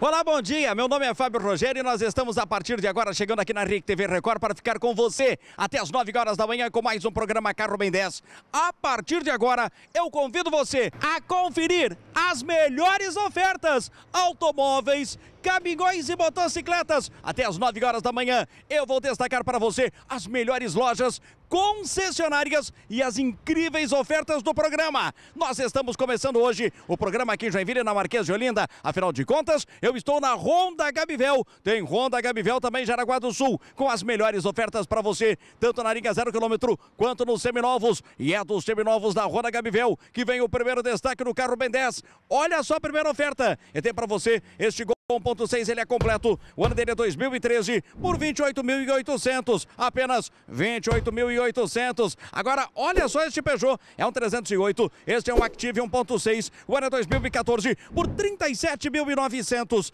Olá, bom dia. Meu nome é Fábio Rogério e nós estamos a partir de agora chegando aqui na RIC TV Record para ficar com você até as 9 horas da manhã com mais um programa Carro Bem 10. A partir de agora, eu convido você a conferir as melhores ofertas automóveis Caminhões e Motocicletas. Até as 9 horas da manhã eu vou destacar para você as melhores lojas concessionárias e as incríveis ofertas do programa. Nós estamos começando hoje o programa aqui em Joinville, na Marquês de Olinda. Afinal de contas, eu estou na Ronda Gabivel. Tem Ronda Gabivel também em Jaraguá do Sul, com as melhores ofertas para você, tanto na linha zero quilômetro quanto nos seminovos. E é dos seminovos da Ronda Gabivel que vem o primeiro destaque no carro Ben 10. Olha só a primeira oferta. E tem para você este gol 1.6 ele é completo, o ano dele é 2013 por 28.800, apenas 28.800. Agora olha só este Peugeot, é um 308, este é um Active 1.6, o ano é 2014 por 37.900,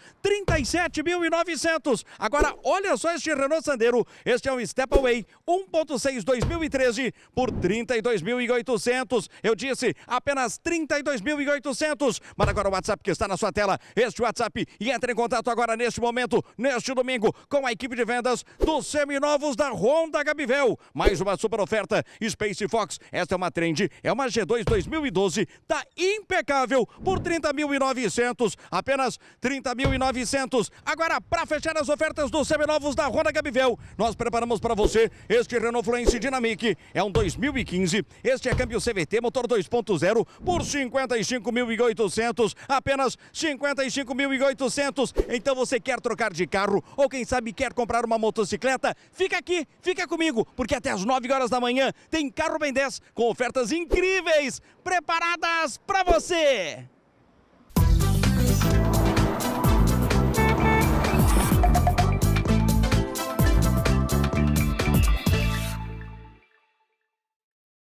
37.900. Agora olha só este Renault Sandero, este é um Stepaway 1.6 2013 por 32.800. Eu disse apenas 32.800, mas agora o WhatsApp que está na sua tela, este WhatsApp e é entre em contato agora neste momento, neste domingo, com a equipe de vendas dos seminovos da Honda Gabivel. Mais uma super oferta Space Fox. Esta é uma trend, é uma G2 2012, tá impecável por 30.900, apenas 30.900. Agora, para fechar as ofertas dos seminovos da Honda Gabivel, nós preparamos para você este Renault Fluence Dynamic. É um 2015. Este é câmbio CVT, motor 2.0 por 55.800, apenas 55.800. Então você quer trocar de carro ou quem sabe quer comprar uma motocicleta? Fica aqui, fica comigo, porque até as 9 horas da manhã tem Carro Ben 10 com ofertas incríveis preparadas para você.